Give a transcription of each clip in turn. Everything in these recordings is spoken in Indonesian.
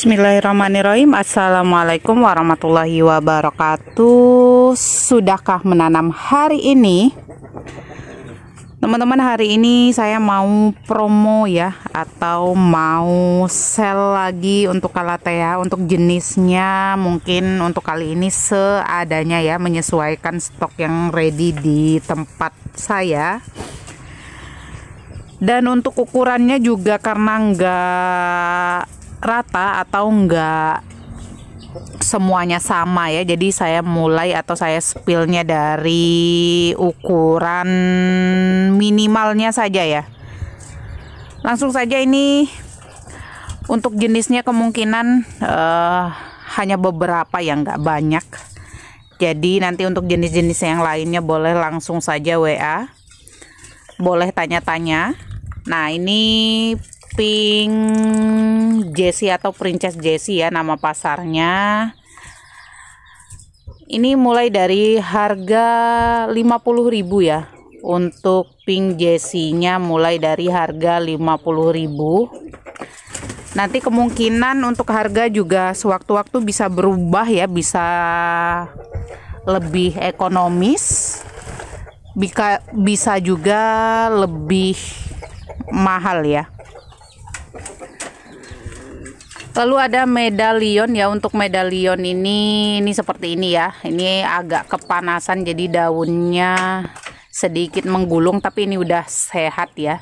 Bismillahirrahmanirrahim Assalamualaikum warahmatullahi wabarakatuh Sudahkah menanam hari ini? Teman-teman hari ini saya mau promo ya Atau mau sel lagi untuk kalatea ya, Untuk jenisnya mungkin untuk kali ini seadanya ya Menyesuaikan stok yang ready di tempat saya Dan untuk ukurannya juga karena nggak rata atau enggak semuanya sama ya jadi saya mulai atau saya spillnya dari ukuran minimalnya saja ya langsung saja ini untuk jenisnya kemungkinan uh, hanya beberapa yang enggak banyak jadi nanti untuk jenis-jenis yang lainnya boleh langsung saja WA boleh tanya-tanya nah ini Pink Jessie atau Princess Jessie ya nama pasarnya ini mulai dari harga 50.000 ya untuk pink nya mulai dari harga 50.000 nanti kemungkinan untuk harga juga sewaktu-waktu bisa berubah ya bisa lebih ekonomis bisa juga lebih mahal ya Lalu ada medalion ya untuk medalion ini ini seperti ini ya. Ini agak kepanasan jadi daunnya sedikit menggulung tapi ini udah sehat ya.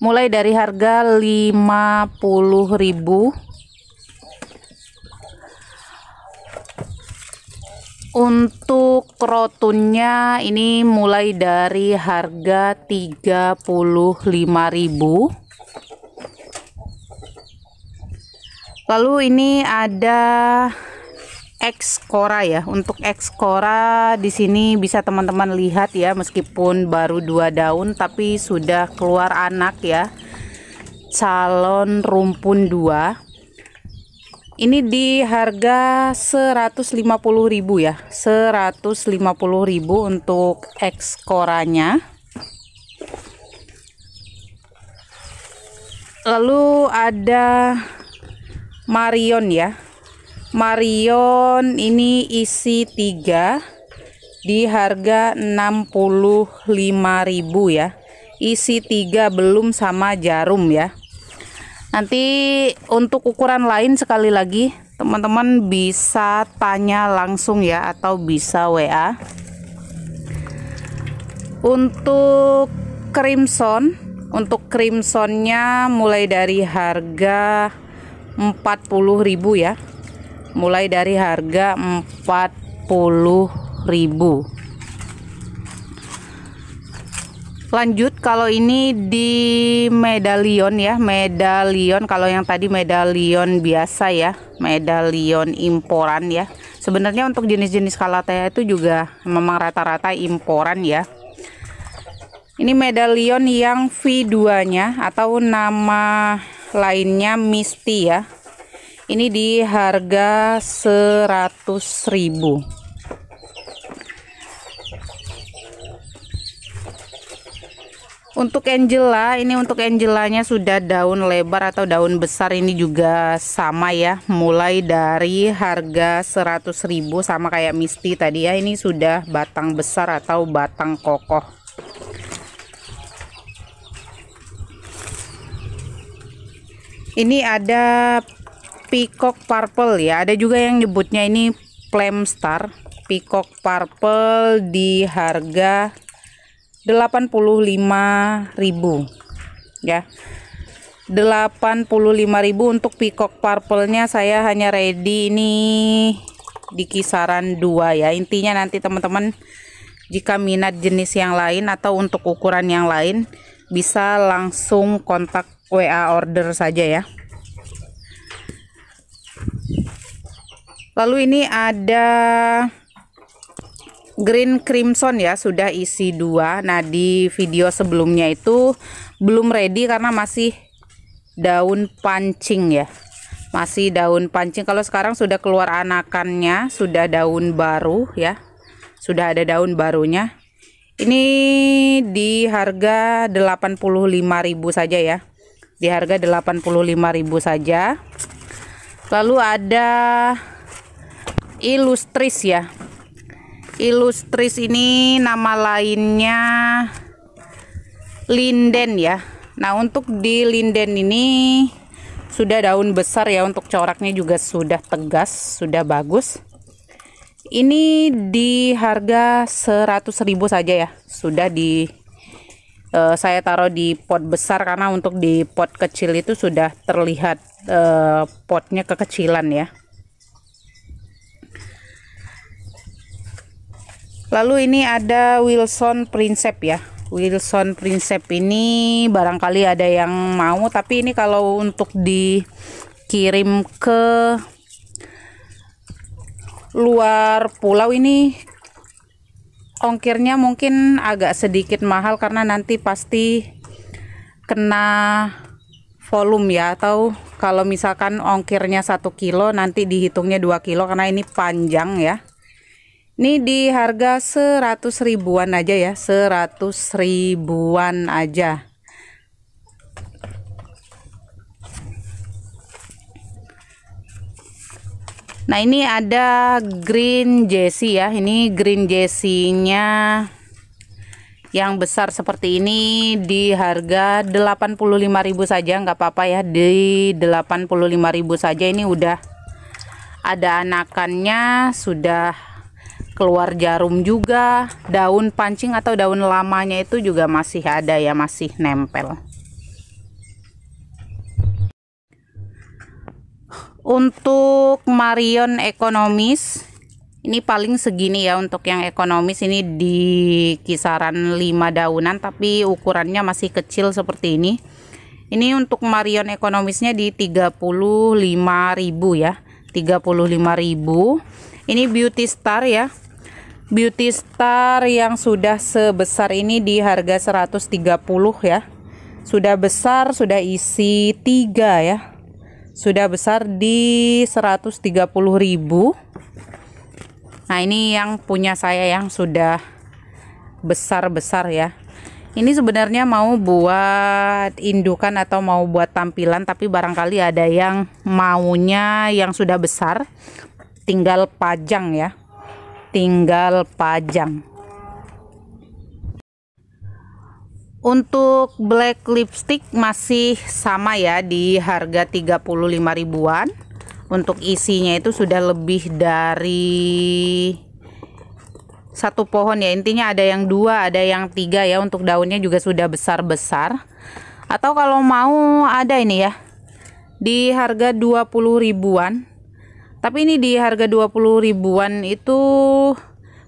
Mulai dari harga 50.000 Untuk rotunnya ini mulai dari harga 35.000 lalu ini ada ekskora ya untuk ekskora di sini bisa teman-teman lihat ya meskipun baru dua daun tapi sudah keluar anak ya calon rumpun dua. ini di harga 150.000 ya 150.000 untuk ekskoranya lalu ada Marion ya Marion ini isi 3 di harga 65.000 ya isi 3 belum sama jarum ya nanti untuk ukuran lain sekali lagi teman-teman bisa tanya langsung ya atau bisa WA untuk crimson untuk crimsonnya mulai dari harga Rp40.000 ya. Mulai dari harga puluh ribu. Lanjut kalau ini di medalion ya, medalion kalau yang tadi medalion biasa ya, medalion imporan ya. Sebenarnya untuk jenis-jenis kalatea itu juga memang rata-rata imporan ya. Ini medalion yang V2-nya atau nama lainnya Misti ya. Ini di harga 100.000. Untuk Angela, ini untuk Angelanya sudah daun lebar atau daun besar ini juga sama ya. Mulai dari harga 100.000 sama kayak Misti tadi ya. Ini sudah batang besar atau batang kokoh. ini ada peacock purple ya ada juga yang nyebutnya ini flame star peacock purple di harga 85.000 ya 85.000 untuk peacock purple-nya saya hanya ready ini di kisaran dua ya. Intinya nanti teman-teman jika minat jenis yang lain atau untuk ukuran yang lain bisa langsung kontak WA order saja ya lalu ini ada green crimson ya sudah isi dua nah di video sebelumnya itu belum ready karena masih daun pancing ya masih daun pancing kalau sekarang sudah keluar anakannya sudah daun baru ya sudah ada daun barunya ini di harga 85.000 saja ya di harga 85.000 saja. Lalu ada ilustris ya. Ilustris ini nama lainnya linden ya. Nah, untuk di linden ini sudah daun besar ya untuk coraknya juga sudah tegas, sudah bagus. Ini di harga 100.000 saja ya. Sudah di e, saya taruh di pot besar karena untuk di pot kecil itu sudah terlihat e, potnya kekecilan ya lalu ini ada Wilson Princep ya Wilson Princep ini barangkali ada yang mau tapi ini kalau untuk dikirim ke luar pulau ini ongkirnya mungkin agak sedikit mahal karena nanti pasti kena volume ya atau kalau misalkan ongkirnya satu kilo nanti dihitungnya 2 kilo karena ini panjang ya ini di harga 100 ribuan aja ya 100 ribuan aja Nah, ini ada green jersey ya. Ini green jersey-nya yang besar seperti ini di harga 85.000 saja, nggak apa-apa ya. Di 85.000 saja ini udah ada anakannya, sudah keluar jarum juga daun pancing atau daun lamanya itu juga masih ada ya masih nempel untuk Marion ekonomis ini paling segini ya untuk yang ekonomis ini di kisaran 5 daunan tapi ukurannya masih kecil seperti ini ini untuk Marion ekonomisnya di 35.000 ya 35.000 ini beauty star ya beauty star yang sudah sebesar ini di harga 130 ya sudah besar sudah isi tiga ya sudah besar di 130.000 nah ini yang punya saya yang sudah besar-besar ya ini sebenarnya mau buat indukan atau mau buat tampilan tapi barangkali ada yang maunya yang sudah besar tinggal pajang ya tinggal pajang Untuk black lipstick masih sama ya di harga 35 ribuan. Untuk isinya itu sudah lebih dari satu pohon ya intinya ada yang dua ada yang tiga ya untuk daunnya juga sudah besar besar atau kalau mau ada ini ya di harga 20 ribuan tapi ini di harga 20 ribuan itu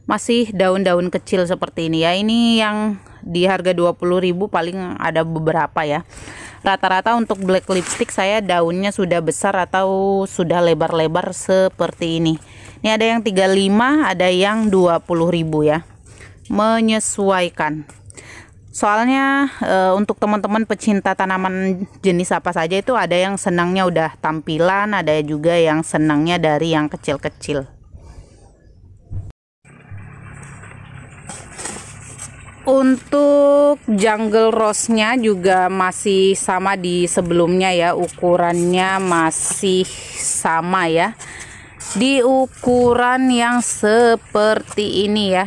masih daun-daun kecil seperti ini ya ini yang di harga 20.000 paling ada beberapa ya rata-rata untuk black lipstick saya daunnya sudah besar atau sudah lebar-lebar seperti ini ini ada yang 35 ada yang 20.000 ya menyesuaikan soalnya e, untuk teman-teman pecinta tanaman jenis apa saja itu ada yang senangnya udah tampilan ada juga yang senangnya dari yang kecil-kecil untuk jungle rose-nya juga masih sama di sebelumnya ya. Ukurannya masih sama ya. Di ukuran yang seperti ini ya.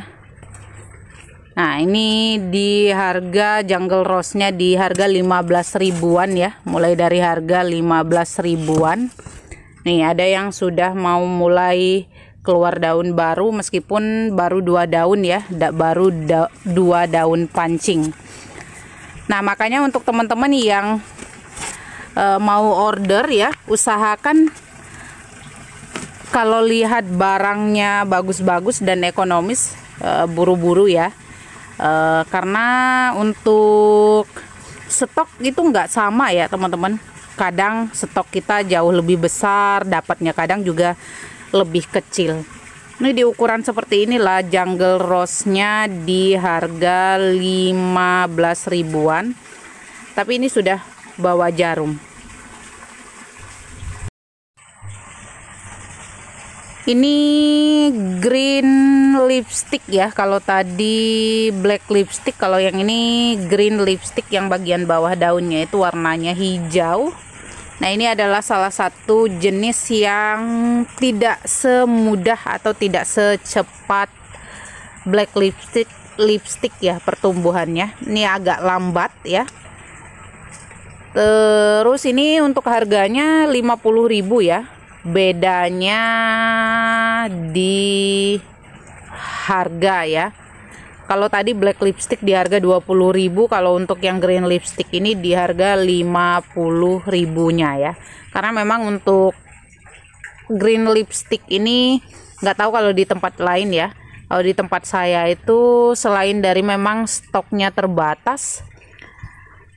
Nah, ini di harga jungle rose-nya di harga 15 ribuan ya. Mulai dari harga 15 ribuan. Nih, ada yang sudah mau mulai keluar daun baru meskipun baru dua daun ya da, baru da, dua daun pancing nah makanya untuk teman-teman yang e, mau order ya usahakan kalau lihat barangnya bagus-bagus dan ekonomis eh, buru-buru e, ya e, karena untuk stok itu nggak sama ya teman-teman kadang stok kita jauh lebih besar dapatnya kadang juga lebih kecil ini di ukuran seperti inilah jungle rose-nya di harga 15 ribuan tapi ini sudah bawa jarum ini green lipstick ya kalau tadi black lipstick kalau yang ini green lipstick yang bagian bawah daunnya itu warnanya hijau nah ini adalah salah satu jenis yang tidak semudah atau tidak secepat black lipstick lipstick ya pertumbuhannya ini agak lambat ya terus ini untuk harganya 50000 ya bedanya di harga ya kalau tadi black lipstick di harga 20.000 kalau untuk yang green lipstick ini di harga 50.000-nya ya karena memang untuk green lipstick ini nggak tahu kalau di tempat lain ya kalau di tempat saya itu selain dari memang stoknya terbatas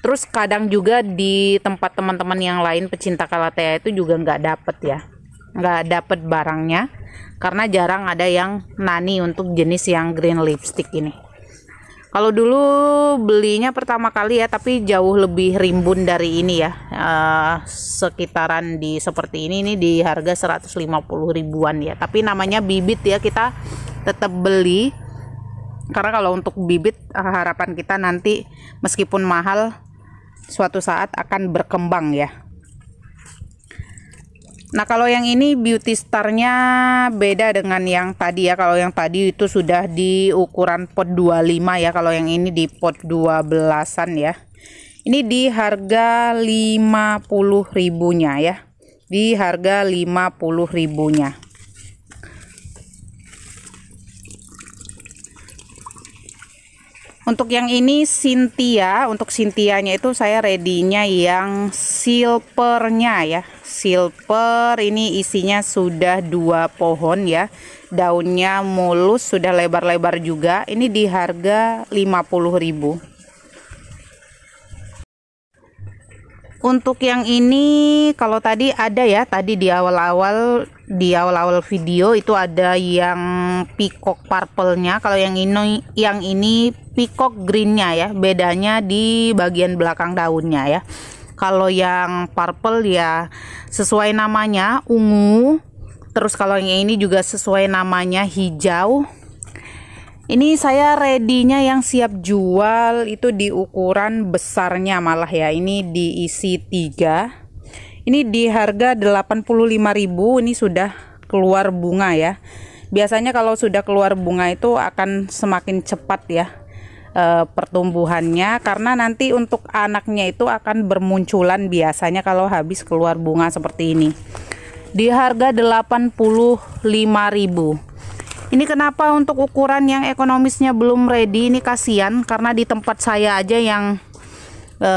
terus kadang juga di tempat teman-teman yang lain pecinta kalatea itu juga nggak dapet ya nggak dapet barangnya karena jarang ada yang nani untuk jenis yang green lipstick ini kalau dulu belinya pertama kali ya tapi jauh lebih rimbun dari ini ya eh, sekitaran di seperti ini ini di harga 150 ribuan ya tapi namanya bibit ya kita tetap beli karena kalau untuk bibit eh, harapan kita nanti meskipun mahal suatu saat akan berkembang ya Nah kalau yang ini beauty starnya beda dengan yang tadi ya Kalau yang tadi itu sudah di ukuran pot 25 ya Kalau yang ini di pot 12an ya Ini di harga 50 ribunya ya Di harga 50 ribunya Untuk yang ini Cynthia, untuk Cynthia nya itu saya ready-nya yang silvernya ya silver ini isinya sudah dua pohon ya daunnya mulus sudah lebar-lebar juga ini di harga 50000 untuk yang ini kalau tadi ada ya tadi di awal-awal di awal-awal video itu ada yang peacock purplenya kalau yang ini yang ini peacock greennya ya bedanya di bagian belakang daunnya ya kalau yang purple ya sesuai namanya ungu. Terus kalau yang ini juga sesuai namanya hijau. Ini saya ready yang siap jual itu di ukuran besarnya malah ya. Ini diisi tiga. Ini di harga 85.000 ini sudah keluar bunga ya. Biasanya kalau sudah keluar bunga itu akan semakin cepat ya e, pertumbuhannya karena nanti untuk anaknya itu akan bermunculan biasanya kalau habis keluar bunga seperti ini di harga 85.000 ini kenapa untuk ukuran yang ekonomisnya belum ready ini kasihan karena di tempat saya aja yang e,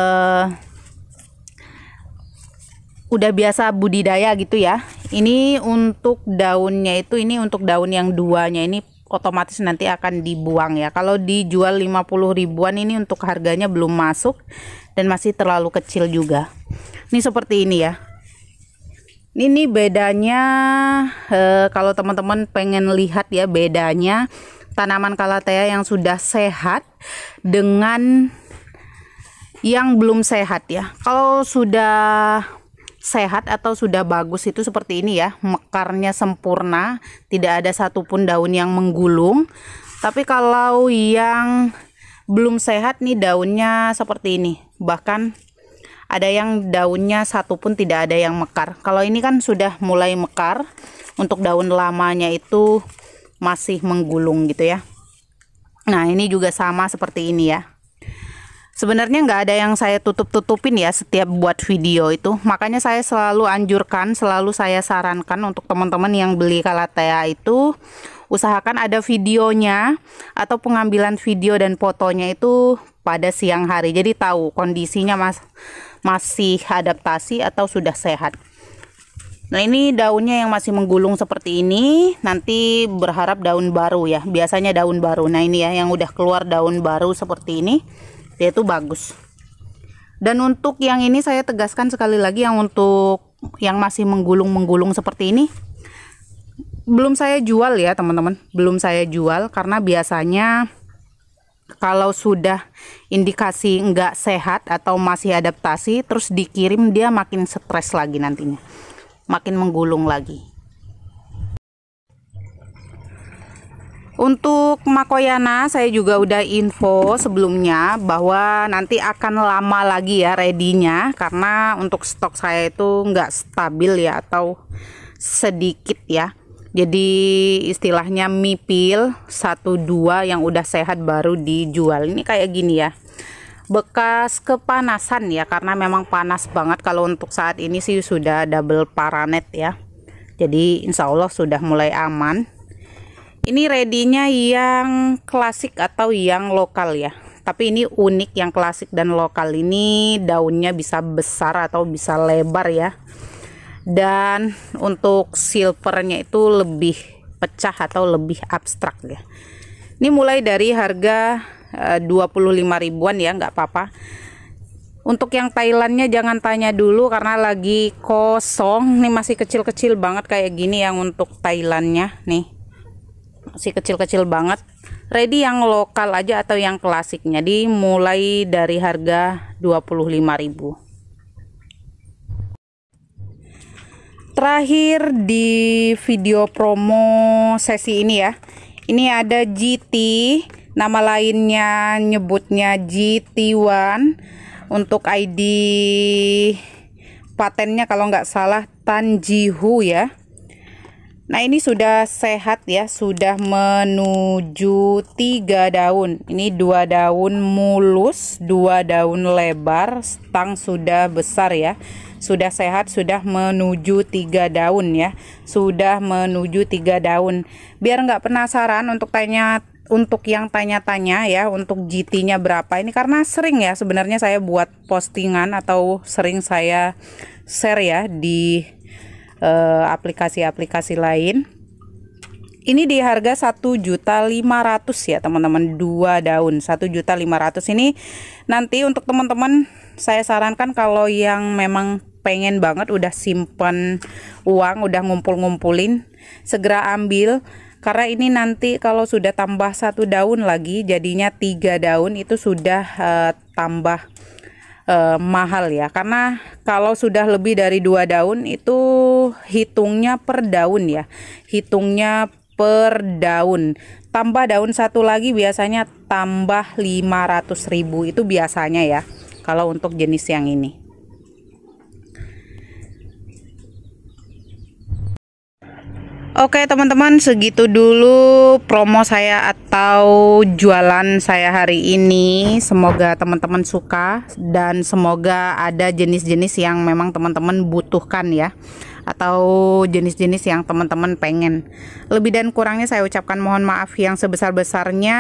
udah biasa budidaya gitu ya ini untuk daunnya itu ini untuk daun yang duanya ini otomatis nanti akan dibuang ya. Kalau dijual 50 ribuan ini untuk harganya belum masuk dan masih terlalu kecil juga. Ini seperti ini ya. Ini bedanya eh, kalau teman-teman pengen lihat ya bedanya tanaman kalatea yang sudah sehat dengan yang belum sehat ya. Kalau sudah sehat atau sudah bagus itu seperti ini ya mekarnya sempurna tidak ada satupun daun yang menggulung tapi kalau yang belum sehat nih daunnya seperti ini bahkan ada yang daunnya satupun tidak ada yang mekar kalau ini kan sudah mulai mekar untuk daun lamanya itu masih menggulung gitu ya nah ini juga sama seperti ini ya Sebenarnya nggak ada yang saya tutup-tutupin ya setiap buat video itu. Makanya saya selalu anjurkan, selalu saya sarankan untuk teman-teman yang beli kalatea itu usahakan ada videonya atau pengambilan video dan fotonya itu pada siang hari. Jadi tahu kondisinya mas masih adaptasi atau sudah sehat. Nah ini daunnya yang masih menggulung seperti ini Nanti berharap daun baru ya Biasanya daun baru Nah ini ya yang udah keluar daun baru seperti ini yaitu bagus dan untuk yang ini saya tegaskan sekali lagi yang untuk yang masih menggulung-menggulung seperti ini belum saya jual ya teman-teman belum saya jual karena biasanya kalau sudah indikasi nggak sehat atau masih adaptasi terus dikirim dia makin stres lagi nantinya makin menggulung lagi Untuk Makoyana saya juga udah info sebelumnya bahwa nanti akan lama lagi ya ready-nya karena untuk stok saya itu nggak stabil ya atau sedikit ya. Jadi istilahnya mipil satu dua yang udah sehat baru dijual. Ini kayak gini ya. Bekas kepanasan ya karena memang panas banget kalau untuk saat ini sih sudah double paranet ya. Jadi insya Allah sudah mulai aman ini ready-nya yang klasik atau yang lokal ya. Tapi ini unik yang klasik dan lokal ini daunnya bisa besar atau bisa lebar ya. Dan untuk silvernya itu lebih pecah atau lebih abstrak ya. Ini mulai dari harga e, eh, 25 ribuan ya, nggak apa-apa. Untuk yang Thailandnya jangan tanya dulu karena lagi kosong. Ini masih kecil-kecil banget kayak gini yang untuk Thailandnya nih masih kecil-kecil banget ready yang lokal aja atau yang klasiknya dimulai dari harga 25000 terakhir di video promo sesi ini ya ini ada GT nama lainnya nyebutnya GT1 untuk ID patennya kalau nggak salah Tanjihu ya Nah ini sudah sehat ya, sudah menuju tiga daun. Ini dua daun mulus, dua daun lebar, stang sudah besar ya. Sudah sehat, sudah menuju tiga daun ya. Sudah menuju tiga daun. Biar nggak penasaran untuk tanya untuk yang tanya-tanya ya untuk GT-nya berapa ini karena sering ya sebenarnya saya buat postingan atau sering saya share ya di Eh, aplikasi-aplikasi uh, lain. Ini di harga satu juta lima ratus ya, teman-teman. Dua daun satu juta lima ratus ini nanti untuk teman-teman saya sarankan kalau yang memang pengen banget udah simpen uang, udah ngumpul-ngumpulin, segera ambil karena ini nanti kalau sudah tambah satu daun lagi jadinya tiga daun itu sudah uh, tambah eh, mahal ya karena kalau sudah lebih dari dua daun itu hitungnya per daun ya hitungnya per daun tambah daun satu lagi biasanya tambah ratus ribu itu biasanya ya kalau untuk jenis yang ini Oke teman-teman segitu dulu promo saya atau jualan saya hari ini Semoga teman-teman suka dan semoga ada jenis-jenis yang memang teman-teman butuhkan ya Atau jenis-jenis yang teman-teman pengen Lebih dan kurangnya saya ucapkan mohon maaf yang sebesar-besarnya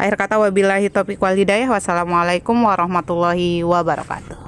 Akhir kata wabillahi taufiq wal hidayah Wassalamualaikum warahmatullahi wabarakatuh